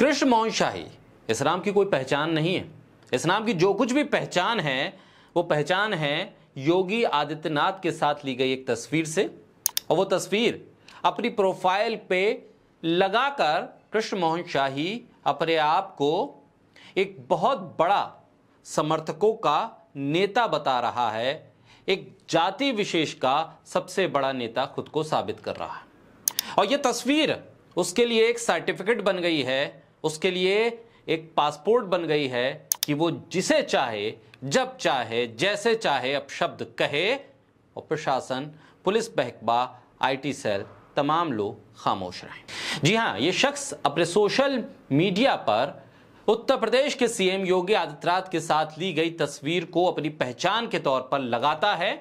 कृष्ण मोहन शाही इस नाम की कोई पहचान नहीं है इस नाम की जो कुछ भी पहचान है वो पहचान है योगी आदित्यनाथ के साथ ली गई एक तस्वीर से और वो तस्वीर अपनी प्रोफाइल पे लगाकर कृष्ण मोहन शाही अपने आप को एक बहुत बड़ा समर्थकों का नेता बता रहा है एक जाति विशेष का सबसे बड़ा नेता खुद को साबित कर रहा है और यह तस्वीर उसके लिए एक सर्टिफिकेट बन गई है उसके लिए एक पासपोर्ट बन गई है कि वो जिसे चाहे जब चाहे जैसे चाहे अब शब्द कहे और प्रशासन पुलिस महकमा आईटी सेल तमाम लोग खामोश रहे जी हाँ ये शख्स अपने सोशल मीडिया पर उत्तर प्रदेश के सीएम योगी आदित्यनाथ के साथ ली गई तस्वीर को अपनी पहचान के तौर पर लगाता है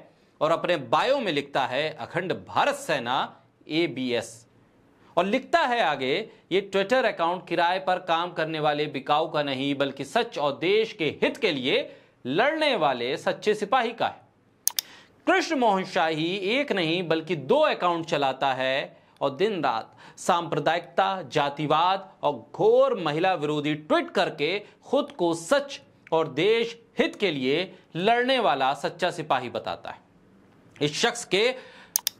और अपने बायो में लिखता है अखंड भारत सेना एबीएस और लिखता है आगे ये ट्विटर अकाउंट किराए पर काम करने वाले बिकाऊ का नहीं बल्कि सच और देश के हित के लिए लड़ने वाले सच्चे सिपाही का है कृष्ण मोहन शाही एक नहीं बल्कि दो अकाउंट चलाता है और दिन रात सांप्रदायिकता जातिवाद और घोर महिला विरोधी ट्वीट करके खुद को सच और देश हित के लिए लड़ने वाला सच्चा सिपाही बताता है इस शख्स के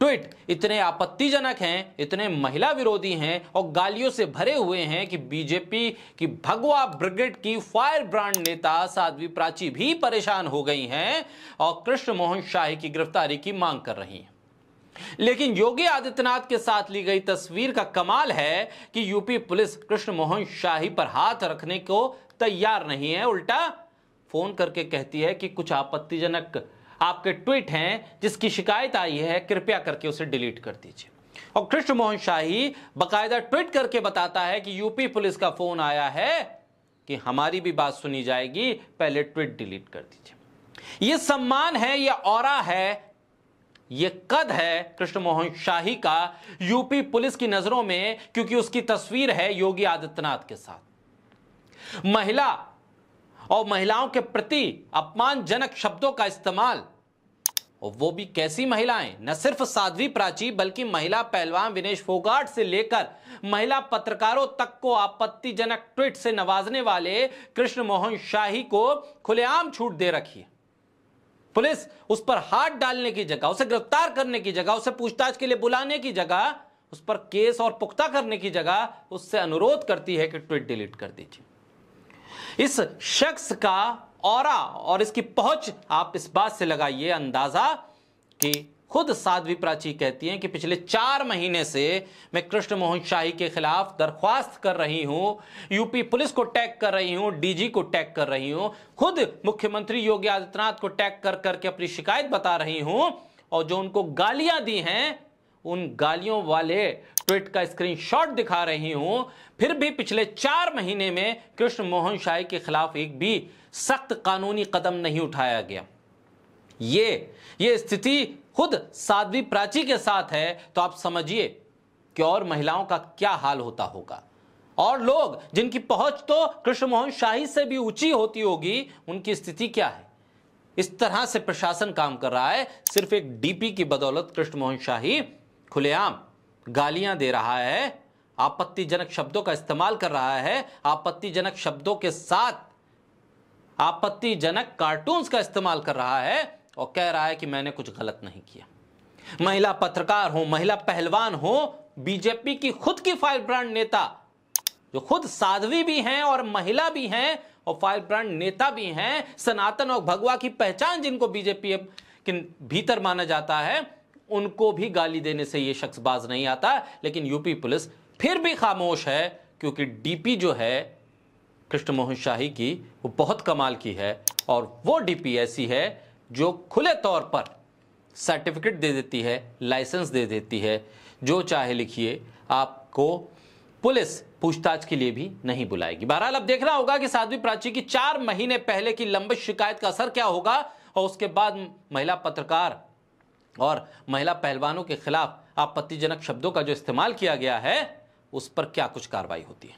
ट्वीट इतने आपत्तिजनक हैं इतने महिला विरोधी हैं और गालियों से भरे हुए हैं कि बीजेपी की भगवा ब्रिगेड की फायर ब्रांड नेता साध्वी प्राची भी परेशान हो गई हैं और कृष्ण मोहन शाही की गिरफ्तारी की मांग कर रही हैं लेकिन योगी आदित्यनाथ के साथ ली गई तस्वीर का कमाल है कि यूपी पुलिस कृष्ण मोहन शाही पर हाथ रखने को तैयार नहीं है उल्टा फोन करके कहती है कि कुछ आपत्तिजनक आपके ट्वीट हैं जिसकी शिकायत आई है कृपया करके उसे डिलीट कर दीजिए और कृष्ण मोहन शाही बकायदा ट्वीट करके बताता है कि यूपी पुलिस का फोन आया है कि हमारी भी बात सुनी जाएगी पहले ट्वीट डिलीट कर दीजिए ये सम्मान है ये और है ये कद है कृष्ण मोहन शाही का यूपी पुलिस की नजरों में क्योंकि उसकी तस्वीर है योगी आदित्यनाथ के साथ महिला और महिलाओं के प्रति अपमानजनक शब्दों का इस्तेमाल और वो भी कैसी महिलाएं न सिर्फ साध्वी प्राची बल्कि महिला पहलवान विनेश फोगाट से लेकर महिला पत्रकारों तक को आपत्तिजनक ट्वीट से नवाजने वाले कृष्ण मोहन शाही को खुलेआम छूट दे रखी है पुलिस उस पर हाथ डालने की जगह उसे गिरफ्तार करने की जगह उसे पूछताछ के लिए बुलाने की जगह उस पर केस और पुख्ता करने की जगह उससे अनुरोध करती है कि ट्वीट डिलीट कर दीजिए इस शख्स का और और इसकी पहुंच आप इस बात से लगाइए अंदाजा कि खुद साध्वी प्राची कहती हैं कि पिछले चार महीने से मैं कृष्ण मोहन शाही के खिलाफ दरख्वास्त कर रही हूं यूपी पुलिस को टैग कर रही हूं डीजी को टैग कर रही हूं खुद मुख्यमंत्री योगी आदित्यनाथ को टैग कर करके अपनी शिकायत बता रही हूं और जो उनको गालियां दी हैं उन गालियों वाले ट्वीट का स्क्रीनशॉट दिखा रही हूं फिर भी पिछले चार महीने में कृष्ण मोहन शाह के खिलाफ एक भी सख्त कानूनी कदम नहीं उठाया गया ये ये स्थिति खुद साध्वी प्राची के साथ है तो आप समझिए कि और महिलाओं का क्या हाल होता होगा और लोग जिनकी पहुंच तो कृष्ण मोहन शाही से भी ऊंची होती होगी उनकी स्थिति क्या है इस तरह से प्रशासन काम कर रहा है सिर्फ एक डीपी की बदौलत कृष्ण मोहन शाही खुलेआम गालियां दे रहा है आपत्तिजनक शब्दों का इस्तेमाल कर रहा है आपत्तिजनक शब्दों के साथ आपत्तिजनक कार्टून्स का इस्तेमाल कर रहा है और कह रहा है कि मैंने कुछ गलत नहीं किया महिला पत्रकार हो महिला पहलवान हो बीजेपी की खुद की फाइल ब्रांड नेता जो खुद साध्वी भी हैं और महिला भी हैं और फाइल ब्रांड नेता भी हैं सनातन और भगवा की पहचान जिनको बीजेपी के भीतर माना जाता है उनको भी गाली देने से ये शख्स बाज नहीं आता लेकिन यूपी पुलिस फिर भी खामोश है क्योंकि डीपी जो है कृष्ण मोहन शाही की वो बहुत कमाल की है और वो डीपी ऐसी है जो खुले तौर पर सर्टिफिकेट दे देती है लाइसेंस दे देती है जो चाहे लिखिए आपको पुलिस पूछताछ के लिए भी नहीं बुलाएगी बहरहाल अब देखना होगा कि साध्वी प्राची की चार महीने पहले की लंबित शिकायत का असर क्या होगा और उसके बाद महिला पत्रकार और महिला पहलवानों के खिलाफ आपत्तिजनक शब्दों का जो इस्तेमाल किया गया है उस पर क्या कुछ कार्रवाई होती है